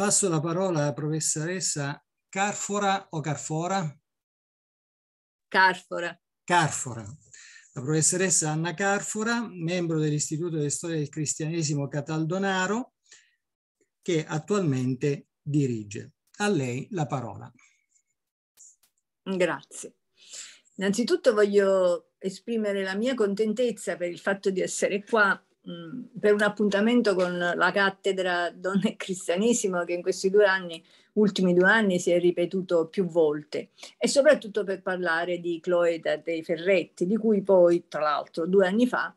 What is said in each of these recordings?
Passo la parola alla professoressa Carfora o Carfora? Carfora. Carfora. La professoressa Anna Carfora, membro dell'Istituto di Storia del Cristianesimo Cataldonaro, che attualmente dirige. A lei la parola. Grazie. Innanzitutto voglio esprimere la mia contentezza per il fatto di essere qua per un appuntamento con la cattedra Donne e Cristianesimo che in questi due anni, ultimi due anni si è ripetuto più volte e soprattutto per parlare di Chloe dei Ferretti, di cui poi tra l'altro due anni fa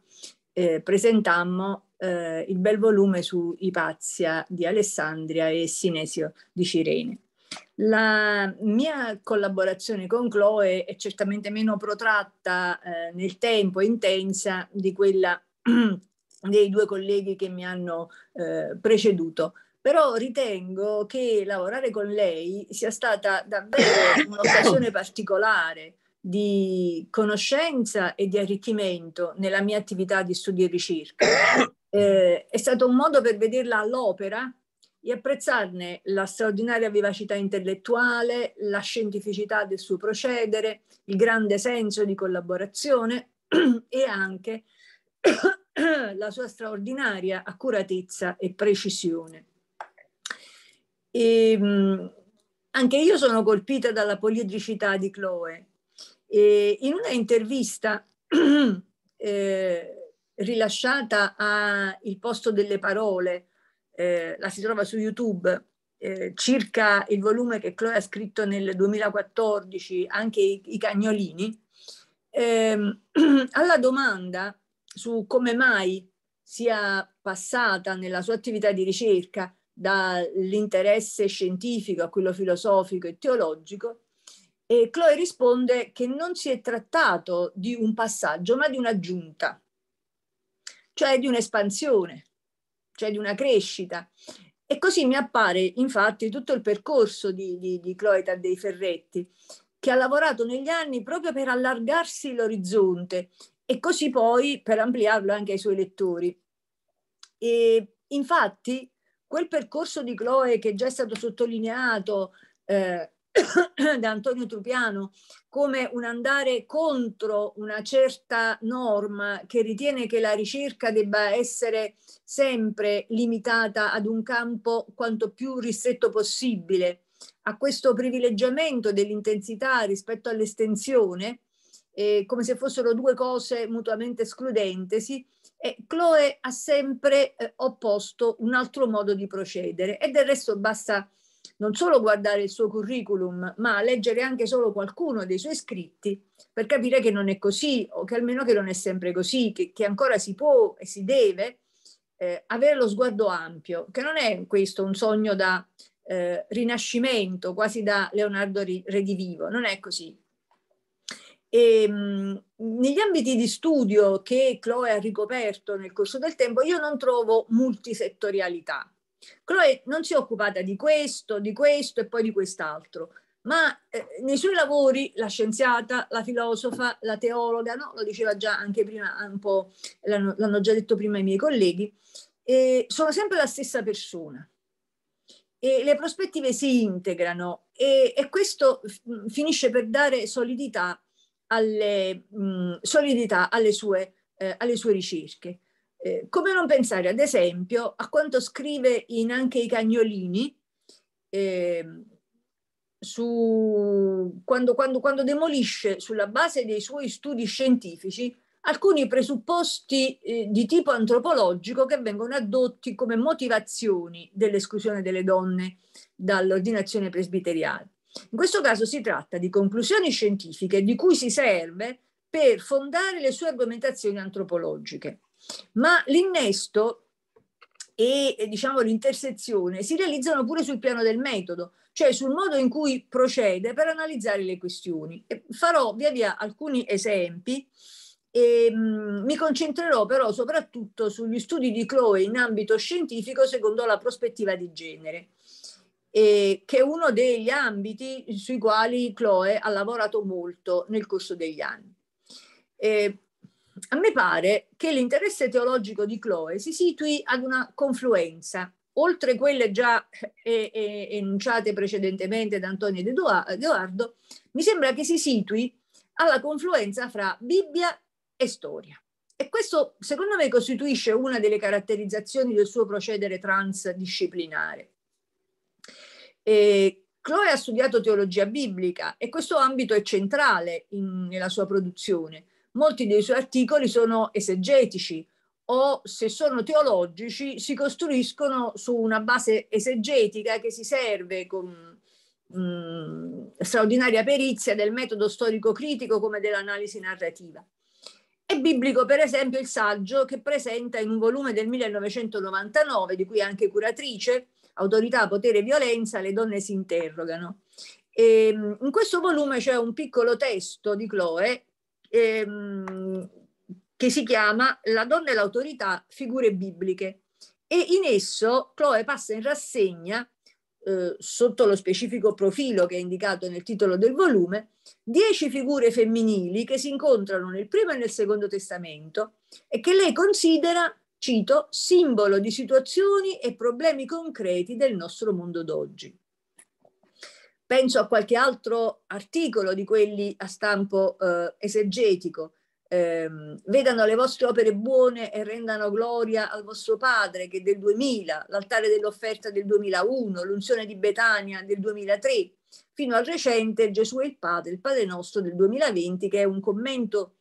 eh, presentammo eh, il bel volume su Ipazia di Alessandria e Sinesio di Cirene. La mia collaborazione con Chloe è certamente meno protratta eh, nel tempo, intensa di quella dei due colleghi che mi hanno eh, preceduto. Però ritengo che lavorare con lei sia stata davvero un'occasione particolare di conoscenza e di arricchimento nella mia attività di studio e ricerca. Eh, è stato un modo per vederla all'opera e apprezzarne la straordinaria vivacità intellettuale, la scientificità del suo procedere, il grande senso di collaborazione e anche la sua straordinaria accuratezza e precisione. E, ehm, anche io sono colpita dalla poliedricità di Chloe. E in una intervista eh, rilasciata a Il posto delle parole, eh, la si trova su YouTube, eh, circa il volume che Chloe ha scritto nel 2014, anche i, i cagnolini, ehm, alla domanda su come mai sia passata nella sua attività di ricerca dall'interesse scientifico a quello filosofico e teologico e Chloe risponde che non si è trattato di un passaggio ma di un'aggiunta, cioè di un'espansione, cioè di una crescita. E così mi appare infatti tutto il percorso di, di, di Chloe Taddei Ferretti, che ha lavorato negli anni proprio per allargarsi l'orizzonte, e così poi per ampliarlo anche ai suoi lettori. E infatti quel percorso di Chloe che è già stato sottolineato eh, da Antonio Trupiano come un andare contro una certa norma che ritiene che la ricerca debba essere sempre limitata ad un campo quanto più ristretto possibile, a questo privilegiamento dell'intensità rispetto all'estensione, eh, come se fossero due cose mutuamente escludentesi, e Chloe ha sempre eh, opposto un altro modo di procedere e del resto basta non solo guardare il suo curriculum, ma leggere anche solo qualcuno dei suoi scritti per capire che non è così, o che almeno che non è sempre così, che, che ancora si può e si deve eh, avere lo sguardo ampio, che non è questo un sogno da eh, rinascimento, quasi da Leonardo Redivivo, non è così. E, ehm, mh, negli ambiti di studio che Chloe ha ricoperto nel corso del tempo, io non trovo multisettorialità. Chloe non si è occupata di questo, di questo e poi di quest'altro, ma eh, nei suoi lavori la scienziata, la filosofa, la teologa, no? lo diceva già anche prima, eh, un po', l'hanno, l'hanno già detto prima i miei colleghi, eh, sono sempre la stessa persona. E le prospettive si integrano e, e questo f- mm, finisce per dare solidità alle, mh, solidità alle sue, eh, alle sue ricerche. Eh, come non pensare, ad esempio, a quanto scrive in anche i cagnolini eh, su, quando, quando, quando demolisce sulla base dei suoi studi scientifici alcuni presupposti eh, di tipo antropologico che vengono adotti come motivazioni dell'esclusione delle donne dall'ordinazione presbiteriale. In questo caso si tratta di conclusioni scientifiche di cui si serve per fondare le sue argomentazioni antropologiche. Ma l'innesto e diciamo, l'intersezione si realizzano pure sul piano del metodo, cioè sul modo in cui procede per analizzare le questioni. E farò via via alcuni esempi e ehm, mh, mi concentrerò però soprattutto sugli studi di Chloe in ambito scientifico secondo la prospettiva di genere eh, che è uno degli ambiti sui quali Chloe ha lavorato molto nel corso degli anni. Eh, a me pare che l'interesse teologico di Chloe si situi ad una confluenza, oltre quelle già eh, eh, enunciate precedentemente da Antonio ed Edoardo, mi sembra che si situi alla confluenza fra Bibbia e storia. E questo, secondo me, costituisce una delle caratterizzazioni del suo procedere transdisciplinare. E Chloe ha studiato teologia biblica e questo ambito è centrale in, nella sua produzione. Molti dei suoi articoli sono esegetici o se sono teologici si costruiscono su una base esegetica che si serve con mh, mm, straordinaria perizia del metodo storico critico come dell'analisi narrativa. È biblico, per esempio, il saggio che presenta in un volume del 1999, di cui è anche curatrice, autorità, potere e violenza, le donne si interrogano. E, ehm, in questo volume c'è un piccolo testo di Chloe ehm, che si chiama La donna e l'autorità, figure bibliche. E in esso Chloe passa in rassegna eh, sotto lo specifico profilo che è indicato nel titolo del volume, dieci figure femminili che si incontrano nel primo e nel secondo testamento e che lei considera cito, simbolo di situazioni e problemi concreti del nostro mondo d'oggi. Penso a qualche altro articolo di quelli a stampo eh, esegetico. Eh, vedano le vostre opere buone e rendano gloria al vostro padre che del 2000, l'altare dell'offerta del 2001, l'unzione di Betania del 2003, fino al recente Gesù e il Padre, il Padre nostro del 2020, che è un commento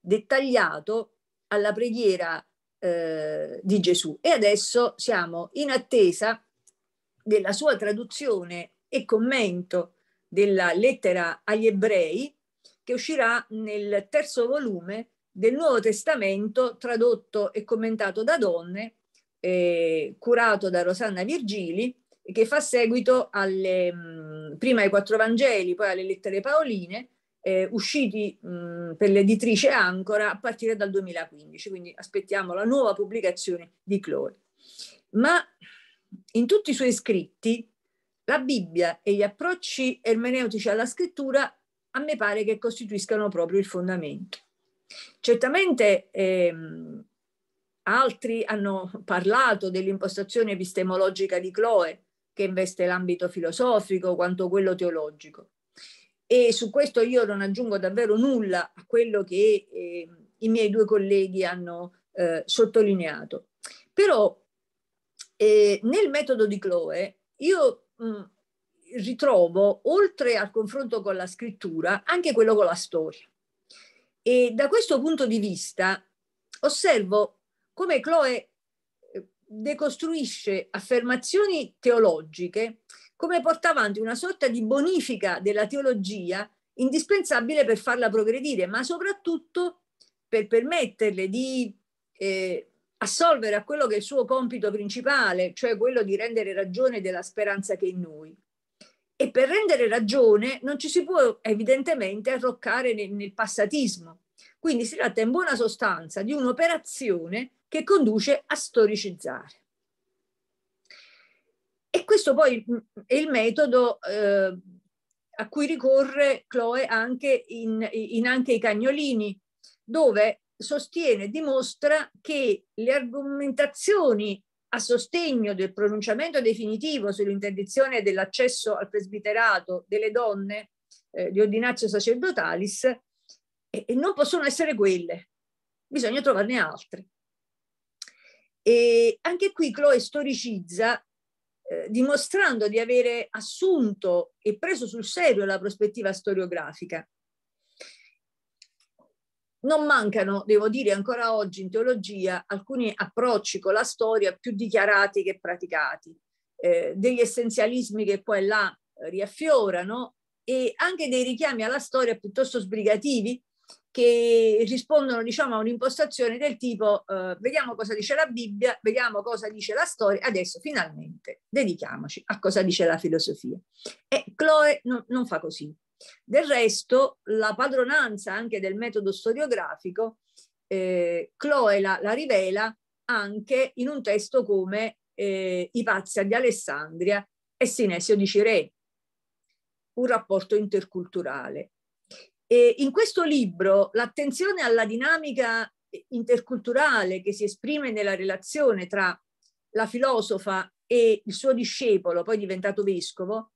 dettagliato alla preghiera eh, di Gesù. E adesso siamo in attesa della sua traduzione e commento della lettera agli ebrei che uscirà nel terzo volume del Nuovo Testamento tradotto e commentato da donne, eh, curato da Rosanna Virgili, che fa seguito alle, mh, mm, prima ai quattro Vangeli, poi alle lettere paoline eh, usciti mh, per l'editrice Ancora a partire dal 2015, quindi aspettiamo la nuova pubblicazione di Chloe. Ma in tutti i suoi scritti la Bibbia e gli approcci ermeneutici alla scrittura a me pare che costituiscano proprio il fondamento. Certamente ehm, altri hanno parlato dell'impostazione epistemologica di Chloe, che investe l'ambito filosofico quanto quello teologico e su questo io non aggiungo davvero nulla a quello che eh, i miei due colleghi hanno eh, sottolineato. Però eh, nel metodo di Chloe io mh, mm, ritrovo, oltre al confronto con la scrittura, anche quello con la storia. E da questo punto di vista osservo come Chloe eh, decostruisce affermazioni teologiche come porta avanti una sorta di bonifica della teologia indispensabile per farla progredire, ma soprattutto per permetterle di eh, assolvere a quello che è il suo compito principale, cioè quello di rendere ragione della speranza che è in noi. E per rendere ragione non ci si può evidentemente arroccare nel, nel passatismo. Quindi si tratta in buona sostanza di un'operazione che conduce a storicizzare questo poi mm, mm, è il metodo eh, a cui ricorre Chloe anche in, in Anche i cagnolini, dove sostiene e dimostra che le argomentazioni a sostegno del pronunciamento definitivo sull'interdizione dell'accesso al presbiterato delle donne eh, di ordinanza sacerdotalis eh, non possono essere quelle, bisogna trovarne altre. E anche qui Chloe storicizza eh, dimostrando di avere assunto e preso sul serio la prospettiva storiografica. Non mancano, devo dire, ancora oggi in teologia alcuni approcci con la storia più dichiarati che praticati, eh, degli essenzialismi che qua e là riaffiorano e anche dei richiami alla storia piuttosto sbrigativi che rispondono diciamo, a un'impostazione del tipo eh, vediamo cosa dice la Bibbia, vediamo cosa dice la storia, adesso finalmente dedichiamoci a cosa dice la filosofia. E Chloe no, non fa così. Del resto la padronanza anche del metodo storiografico, eh, Chloe la, la rivela anche in un testo come eh, I Pazza di Alessandria e Sinesio di Cirè, un rapporto interculturale. E in questo libro l'attenzione alla dinamica interculturale che si esprime nella relazione tra la filosofa e il suo discepolo, poi diventato vescovo,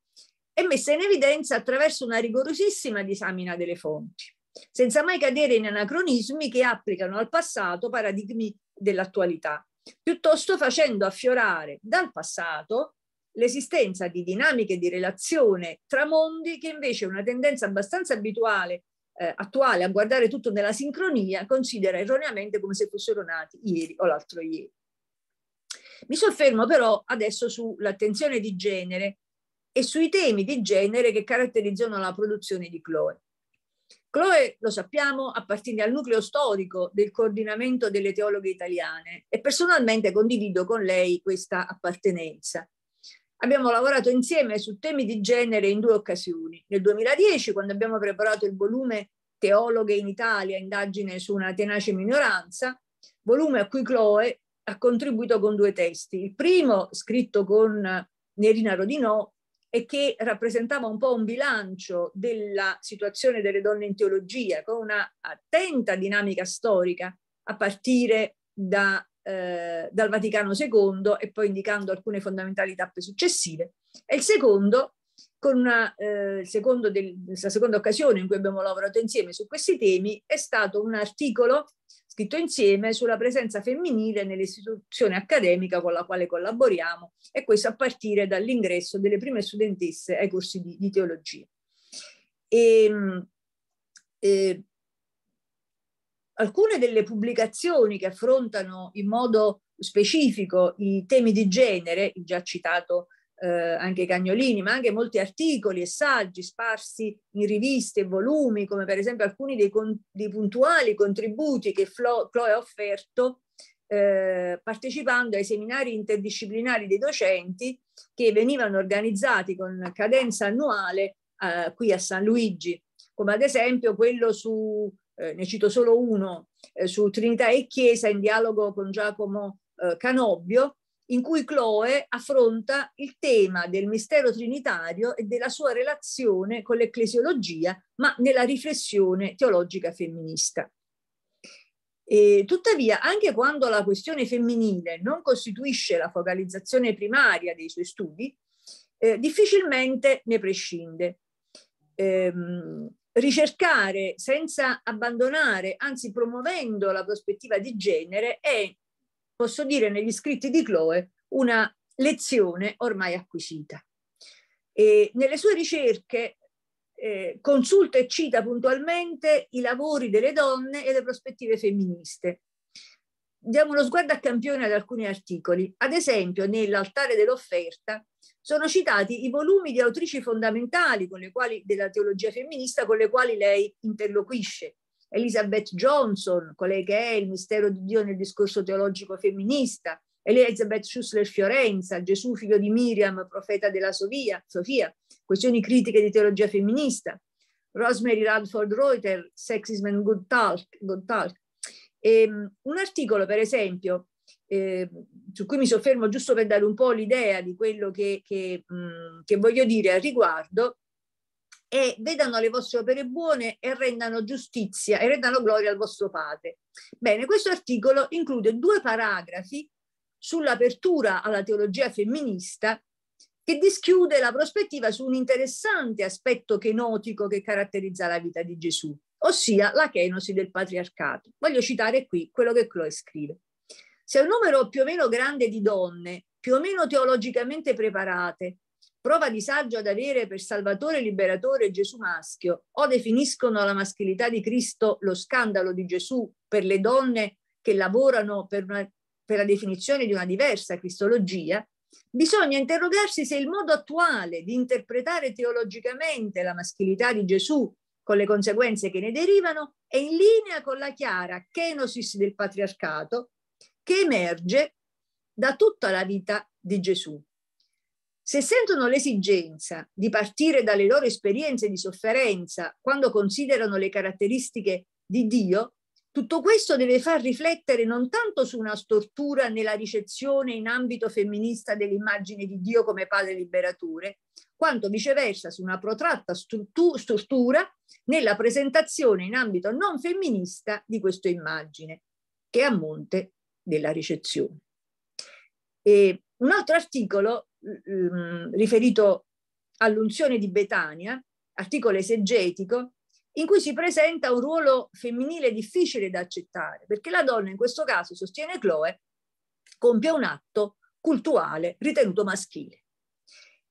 è messa in evidenza attraverso una rigorosissima disamina delle fonti, senza mai cadere in anacronismi che applicano al passato paradigmi dell'attualità, piuttosto facendo affiorare dal passato l'esistenza di dinamiche di relazione tra mondi che invece una tendenza abbastanza abituale, eh, attuale, a guardare tutto nella sincronia, considera erroneamente come se fossero nati ieri o l'altro ieri. Mi soffermo però adesso sull'attenzione di genere e sui temi di genere che caratterizzano la produzione di Chloe. Chloe, lo sappiamo, appartiene al nucleo storico del coordinamento delle teologhe italiane e personalmente condivido con lei questa appartenenza. Abbiamo lavorato insieme su temi di genere in due occasioni. Nel 2010, quando abbiamo preparato il volume Teologhe in Italia, indagine su una tenace minoranza, volume a cui Chloe ha contribuito con due testi. Il primo, scritto con Nerina Rodinò, e che rappresentava un po' un bilancio della situazione delle donne in teologia, con una attenta dinamica storica a partire da eh, dal Vaticano II e poi indicando alcune fondamentali tappe successive, e il secondo, con una, eh, secondo del, la seconda occasione in cui abbiamo lavorato insieme su questi temi, è stato un articolo scritto insieme sulla presenza femminile nell'istituzione accademica con la quale collaboriamo e questo a partire dall'ingresso delle prime studentesse ai corsi di, di teologia. E, ehm, e eh, alcune delle pubblicazioni che affrontano in modo specifico i temi di genere, già citato eh, anche Cagnolini, ma anche molti articoli e saggi sparsi in riviste e volumi, come per esempio alcuni dei, con, dei puntuali contributi che Flo, Chloe ha offerto eh, partecipando ai seminari interdisciplinari dei docenti che venivano organizzati con cadenza annuale eh, qui a San Luigi, come ad esempio quello su eh, ne cito solo uno, eh, su Trinità e Chiesa in dialogo con Giacomo eh, Canobbio, in cui Chloe affronta il tema del mistero trinitario e della sua relazione con l'ecclesiologia, ma nella riflessione teologica femminista. E tuttavia, anche quando la questione femminile non costituisce la focalizzazione primaria dei suoi studi, eh, difficilmente ne prescinde. Ehm, ricercare senza abbandonare, anzi promuovendo la prospettiva di genere è, posso dire negli scritti di Chloe, una lezione ormai acquisita. E nelle sue ricerche eh, consulta e cita puntualmente i lavori delle donne e le prospettive femministe diamo uno sguardo a campione ad alcuni articoli. Ad esempio, nell'altare dell'offerta sono citati i volumi di autrici fondamentali quali, della teologia femminista con le quali lei interloquisce. Elizabeth Johnson, colei che è il mistero di Dio nel discorso teologico femminista, Elizabeth Schussler Fiorenza, Gesù figlio di Miriam, profeta della Sofia, Sofia questioni critiche di teologia femminista, Rosemary Radford Reuter, Sexism and Good Talk, Good Talk e, ehm, un articolo, per esempio, eh, su cui mi soffermo giusto per dare un po' l'idea di quello che, che, mh, mm, che voglio dire al riguardo, è vedano le vostre opere buone e rendano giustizia e rendano gloria al vostro Padre. Bene, questo articolo include due paragrafi sull'apertura alla teologia femminista che dischiude la prospettiva su un interessante aspetto kenotico che caratterizza la vita di Gesù ossia la kenosi del patriarcato. Voglio citare qui quello che Chloe scrive. Se un numero più o meno grande di donne, più o meno teologicamente preparate, prova disagio ad avere per Salvatore liberatore Gesù maschio, o definiscono la maschilità di Cristo lo scandalo di Gesù per le donne che lavorano per, una, per la definizione di una diversa cristologia, Bisogna interrogarsi se il modo attuale di interpretare teologicamente la maschilità di Gesù con le conseguenze che ne derivano, è in linea con la chiara kenosis del patriarcato che emerge da tutta la vita di Gesù. Se sentono l'esigenza di partire dalle loro esperienze di sofferenza quando considerano le caratteristiche di Dio, tutto questo deve far riflettere non tanto su una stortura nella ricezione in ambito femminista dell'immagine di Dio come padre liberatore, quanto viceversa su una protratta struttura nella presentazione in ambito non femminista di questa immagine, che è a monte della ricezione. E un altro articolo ehm, riferito all'unzione di Betania, articolo esegetico, in cui si presenta un ruolo femminile difficile da accettare, perché la donna in questo caso, sostiene Chloe, compie un atto cultuale ritenuto maschile.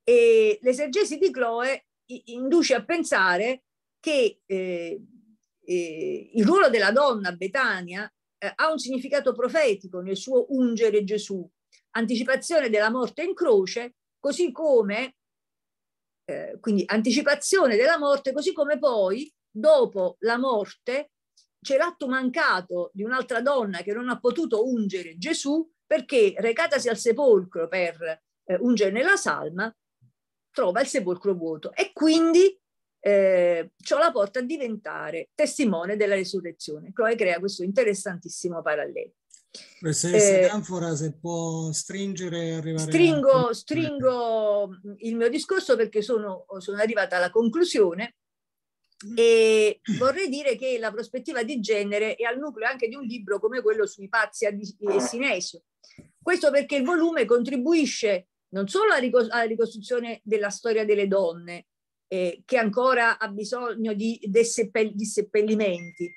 E l'esergesi di Chloe induce a pensare che eh, eh, il ruolo della donna a Betania eh, ha un significato profetico nel suo ungere Gesù, anticipazione della morte in croce, così come, eh, quindi anticipazione della morte, così come poi dopo la morte c'è l'atto mancato di un'altra donna che non ha potuto ungere Gesù perché recatasi al sepolcro per eh, ungerne la salma, trova il sepolcro vuoto e quindi eh, ciò la porta a diventare testimone della resurrezione. Chloe crea questo interessantissimo parallelo. Se eh, anfora, se può stringere arrivare stringo, a... stringo mm, il mio discorso perché sono, sono arrivata alla conclusione mm. e vorrei dire che la prospettiva di genere è al nucleo anche di un libro come quello sui pazzi e Sinesio. Questo perché il volume contribuisce non solo alla ricostruzione della storia delle donne, eh, che ancora ha bisogno di, seppell di seppellimenti,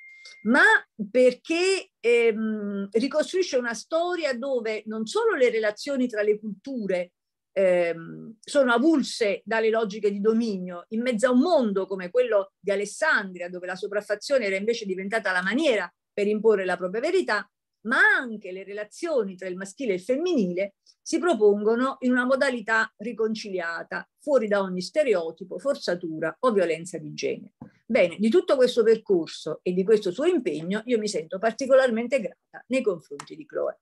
ma perché ehm, ricostruisce una storia dove non solo le relazioni tra le culture ehm, sono avulse dalle logiche di dominio, in mezzo a un mondo come quello di Alessandria, dove la sopraffazione era invece diventata la maniera per imporre la propria verità, ma anche le relazioni tra il maschile e il femminile si propongono in una modalità riconciliata, fuori da ogni stereotipo, forzatura o violenza di genere. Bene, di tutto questo percorso e di questo suo impegno io mi sento particolarmente grata nei confronti di Chloe.